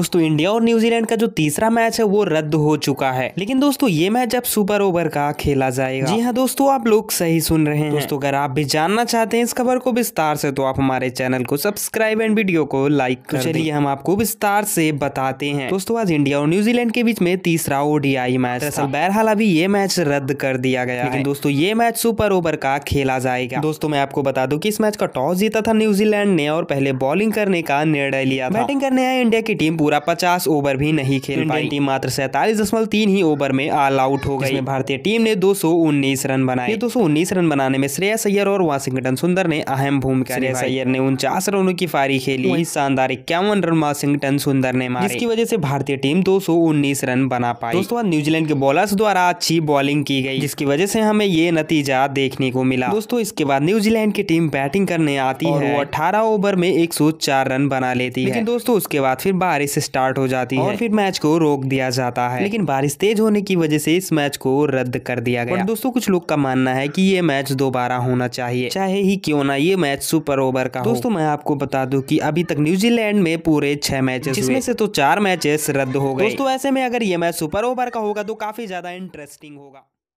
दोस्तों इंडिया और न्यूजीलैंड का जो तीसरा मैच है वो रद्द हो चुका है लेकिन दोस्तों ये मैच अब सुपर ओवर का खेला जाएगा जी हाँ दोस्तों आप लोग सही सुन रहे हैं दोस्तों अगर आप भी जानना चाहते हैं इस खबर को विस्तार से तो आप हमारे चैनल को सब्सक्राइब एंड वीडियो को लाइक तो चलिए हम आपको विस्तार से बताते हैं दोस्तों आज इंडिया और न्यूजीलैंड के बीच में तीसरा ओडीआई मैच दरअसल बहरहाल अभी ये मैच रद्द कर दिया गया लेकिन दोस्तों ये मैच सुपर ओवर का खेला जाएगा दोस्तों मैं आपको बता दूं कि इस मैच का टॉस जीता था न्यूजीलैंड ने और पहले बॉलिंग करने का निर्णय लिया बैटिंग करने आए इंडिया की टीम पूरा पूरा पचास ओवर भी नहीं खेल पाई टीम मात्र सैतालीस दशमलव तीन ही ओवर में ऑल आउट हो गई भारतीय टीम ने दो रन बनाए दो सौ रन बनाने में श्रेयस अय्यर और वाशिंगटन सुंदर ने अहम भूमिका श्रेयस अय्यर ने उनचास रनों की पारी खेली वही शानदार इक्यावन रन वाशिंगटन सुंदर ने मारे जिसकी वजह से भारतीय टीम उन्नीस रन बना पाई दोस्तों न्यूजीलैंड के बॉलर्स द्वारा अच्छी बॉलिंग की गई जिसकी वजह से हमें ये नतीजा देखने को मिला दोस्तों इसके बाद न्यूजीलैंड की टीम बैटिंग करने आती है वो अठारह ओवर में 104 रन बना लेती है दोस्तों उसके बाद फिर बारिश से स्टार्ट हो जाती है और फिर मैच को रोक दिया जाता है लेकिन बारिश तेज होने की वजह से इस मैच को रद्द कर दिया गया दोस्तों कुछ लोग का मानना है की ये मैच दोबारा होना चाहिए चाहे ही क्यों ना ये मैच सुपर ओवर का दोस्तों मैं आपको बता दू की अभी तक न्यूजीलैंड में पूरे छह मैच इसमें से तो चार मैचेस रद्द हो गए दोस्तों ऐसे में अगर ये मैच सुपर ओवर का होगा तो काफी ज्यादा इंटरेस्टिंग होगा